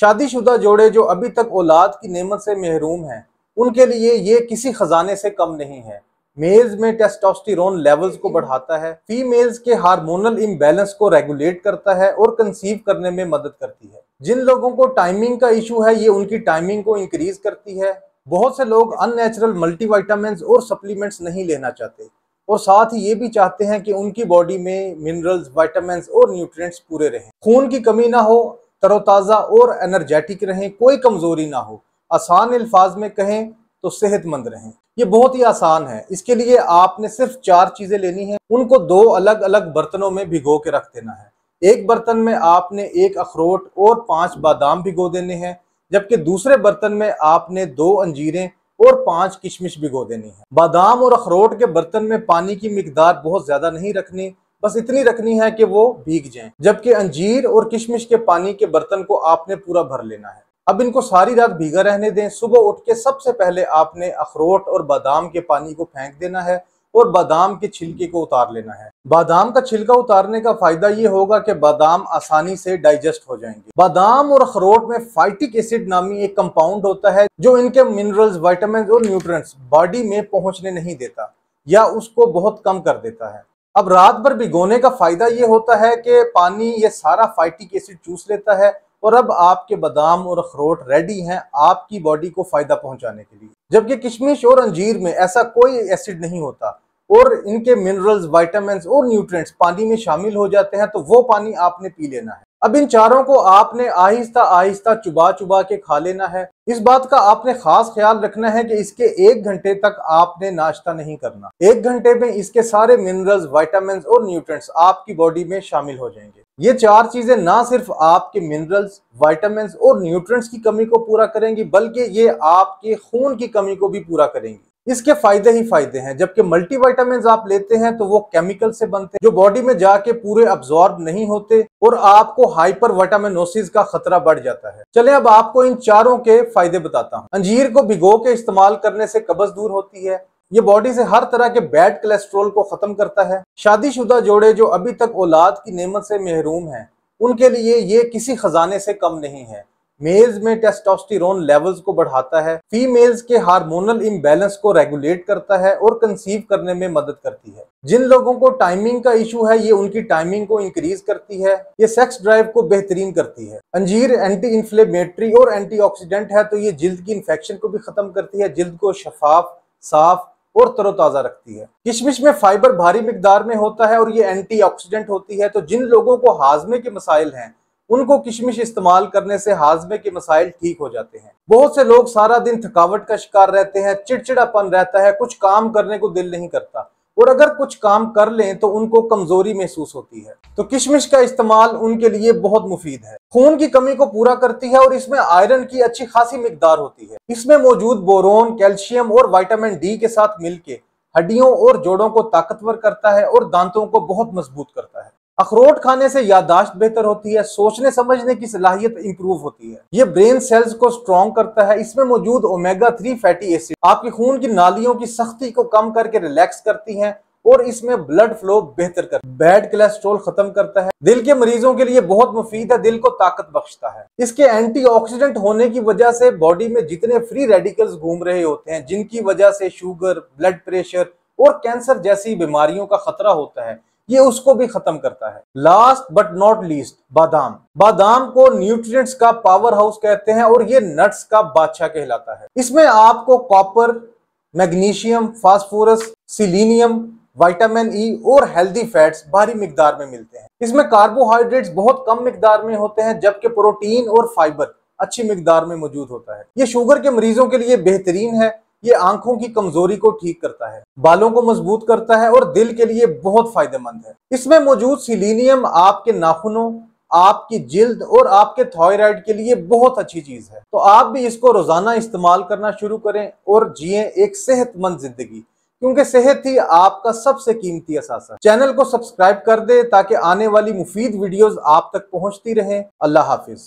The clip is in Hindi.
शादीशुदा जोड़े जो अभी तक औलाद की नेमत से महरूम हैं उनके लिए ये किसी खजाने से कम नहीं है मेल्स में टेस्टोस्टिरोन लेवल्स को बढ़ाता है फीमेल्स के हार्मोनल इम्बेलेंस को रेगुलेट करता है और कंसीव करने में मदद करती है जिन लोगों को टाइमिंग का इशू है ये उनकी टाइमिंग को इंक्रीज करती है बहुत से लोग अननेचुरल मल्टीवाइटामिन और सप्लीमेंट्स नहीं लेना चाहते और साथ ही ये भी चाहते हैं कि उनकी बॉडी में मिनरल्स वाइटामिन और न्यूट्रिएंट्स पूरे रहें खून की कमी ना हो तरोताज़ा और एनर्जेटिक रहें कोई कमज़ोरी ना हो आसान अल्फाज में कहें तो सेहतमंद रहें ये बहुत ही आसान है इसके लिए आपने सिर्फ चार चीज़ें लेनी है उनको दो अलग अलग बर्तनों में भिगो के रख देना है एक बर्तन में आपने एक अखरोट और पांच बादाम भिगो देने हैं जबकि दूसरे बर्तन में आपने दो अंजीरें और पांच किशमिश भिगो देनी है बादाम और अखरोट के बर्तन में पानी की मकदार बहुत ज़्यादा नहीं रखनी बस इतनी रखनी है कि वो भीग जाएं जबकि अंजीर और किशमिश के पानी के बर्तन को आपने पूरा भर लेना है अब इनको सारी रात भीगा रहने दें सुबह उठ के सबसे पहले आपने अखरोट और बादाम के पानी को फेंक देना है और बादाम के छिलके को उतार लेना है बादाम का छिलका उतारने का फायदा ये होगा कि बादाम आसानी से डाइजेस्ट हो जाएंगे बादाम और अखरोट में फाइटिक एसिड नामी एक कंपाउंड होता है जो इनके मिनरल्स वाइटामिन और न्यूट्रिएंट्स बॉडी में पहुंचने नहीं देता या उसको बहुत कम कर देता है अब रात भर भिगोने का फायदा ये होता है कि पानी ये सारा फाइटिक एसिड चूस लेता है और अब आपके बादाम और अखरोट रेडी हैं आपकी बॉडी को फायदा पहुंचाने के लिए जबकि किशमिश और अंजीर में ऐसा कोई एसिड नहीं होता और इनके मिनरल्स वाइटामिन और न्यूट्रिएंट्स पानी में शामिल हो जाते हैं तो वो पानी आपने पी लेना है अब इन चारों को आपने आहिस्ता आहिस्ता चुबा चुबा के खा लेना है इस बात का आपने खास ख्याल रखना है कि इसके एक घंटे तक आपने नाश्ता नहीं करना एक घंटे में इसके सारे मिनरल्स वाइटामिन और न्यूट्रिएंट्स आपकी बॉडी में शामिल हो जाएंगे ये चार चीजें ना सिर्फ आपके मिनरल्स वाइटामिन और न्यूट्रंट्स की कमी को पूरा करेंगी बल्कि ये आपके खून की कमी को भी पूरा करेंगी इसके फायदे ही फायदे हैं जबकि मल्टीवाइटामिन आप लेते हैं तो वो केमिकल से बनते हैं जो बॉडी में जाके पूरे अब्जॉर्ब नहीं होते और आपको हाइपर वाइटामिनोसिस का खतरा बढ़ जाता है चले अब आपको इन चारों के फायदे बताता हूँ अंजीर को भिगो के इस्तेमाल करने से कब्ज दूर होती है ये बॉडी से हर तरह के बैड कोलेस्ट्रोल को खत्म करता है शादीशुदा जोड़े जो अभी तक औलाद की नेमत से महरूम हैं उनके लिए ये किसी खजाने से कम नहीं है मेल्स में टेस्टोस्टेरोन लेवल्स को बढ़ाता है फीमेल्स के हार्मोनल इम्बेलेंस को रेगुलेट करता है और कंसीव करने में मदद करती है जिन लोगों को टाइमिंग का इशू है ये उनकी टाइमिंग को इंक्रीज करती है ये सेक्स ड्राइव को बेहतरीन करती है अंजीर एंटी इन्फ्लेमेटरी और एंटी है तो ये जिल्द की इन्फेक्शन को भी खत्म करती है जिल्द को शफाफ साफ और तरोताज़ा रखती है किशमिश में फाइबर भारी मकदार में होता है और ये एंटी होती है तो जिन लोगों को हाजमे के मसाइल हैं उनको किशमिश इस्तेमाल करने से हाजमे के मसाइल ठीक हो जाते हैं बहुत से लोग सारा दिन थकावट का शिकार रहते हैं चिड़चिड़ापन रहता है कुछ काम करने को दिल नहीं करता और अगर कुछ काम कर लें तो उनको कमजोरी महसूस होती है तो किशमिश का इस्तेमाल उनके लिए बहुत मुफीद है खून की कमी को पूरा करती है और इसमें आयरन की अच्छी खासी मिकदार होती है इसमें मौजूद बोरोन कैल्शियम और वाइटामिन डी के साथ मिलके हड्डियों और जोड़ों को ताकतवर करता है और दांतों को बहुत मजबूत करता है अखरोट खाने से यादाश्त बेहतर होती है सोचने समझने की सलाहियत इंप्रूव होती है ये ब्रेन सेल्स को स्ट्रॉन्ग करता है इसमें मौजूद ओमेगा थ्री फैटी एसिड आपकी खून की नालियों की सख्ती को कम करके रिलैक्स करती हैं और इसमें ब्लड फ्लो बेहतर कर बैड कोलेस्ट्रोल खत्म करता है दिल के मरीजों के लिए बहुत मुफीद है दिल को ताकत बख्शता है इसके एंटीऑक्सीडेंट होने की वजह से बॉडी में जितने फ्री रेडिकल्स घूम रहे होते हैं जिनकी वजह से शुगर ब्लड प्रेशर और कैंसर जैसी बीमारियों का खतरा होता है ये उसको भी खत्म करता है लास्ट बट नॉट लीस्ट बादाम बादाम को न्यूट्रिएंट्स का पावर हाउस कहते हैं और ये नट्स का बादशाह कहलाता है इसमें आपको copper magnesium phosphorus selenium vitamin E e और हेल्दी फैट्स भारी मिकदार में मिलते हैं इसमें कार्बोहाइड्रेट्स बहुत कम मिकदार में होते हैं जबकि प्रोटीन और फाइबर अच्छी मिकदार में मौजूद होता है ये शुगर के मरीजों के लिए बेहतरीन है ये आंखों की कमजोरी को ठीक करता है बालों को मजबूत करता है और दिल के लिए बहुत फायदेमंद है इसमें मौजूद सिलीनियम आपके नाखूनों आपकी जिल्द और आपके थायराइड के लिए बहुत अच्छी चीज है तो आप भी इसको रोजाना इस्तेमाल करना शुरू करें और जिए एक सेहतमंद जिंदगी क्योंकि सेहत ही आपका सबसे कीमती असासा चैनल को सब्सक्राइब कर दे ताकि आने वाली मुफीद वीडियोस आप तक पहुंचती रहे अल्लाह हाफिज